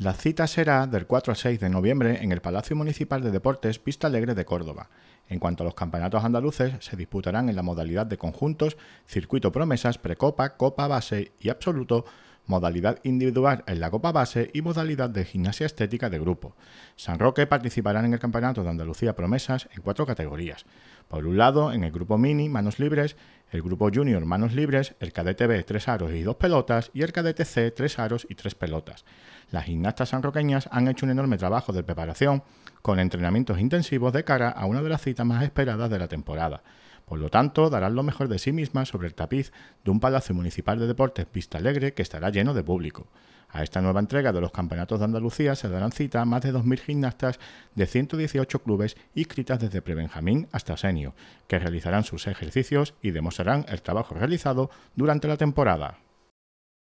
La cita será del 4 al 6 de noviembre en el Palacio Municipal de Deportes Pista Alegre de Córdoba. En cuanto a los campeonatos andaluces, se disputarán en la modalidad de conjuntos, circuito promesas, precopa, copa base y absoluto modalidad individual en la Copa Base y modalidad de gimnasia estética de grupo. San Roque participarán en el Campeonato de Andalucía Promesas en cuatro categorías. Por un lado, en el grupo mini, manos libres, el grupo junior, manos libres, el cadete B, tres aros y dos pelotas, y el cadete C, tres aros y tres pelotas. Las gimnastas sanroqueñas han hecho un enorme trabajo de preparación con entrenamientos intensivos de cara a una de las citas más esperadas de la temporada. Por lo tanto, darán lo mejor de sí mismas sobre el tapiz de un palacio municipal de deportes Pista Alegre que estará lleno lleno de público. A esta nueva entrega de los campeonatos de Andalucía se darán cita más de 2.000 gimnastas de 118 clubes inscritas desde prebenjamín hasta senio, que realizarán sus ejercicios y demostrarán el trabajo realizado durante la temporada.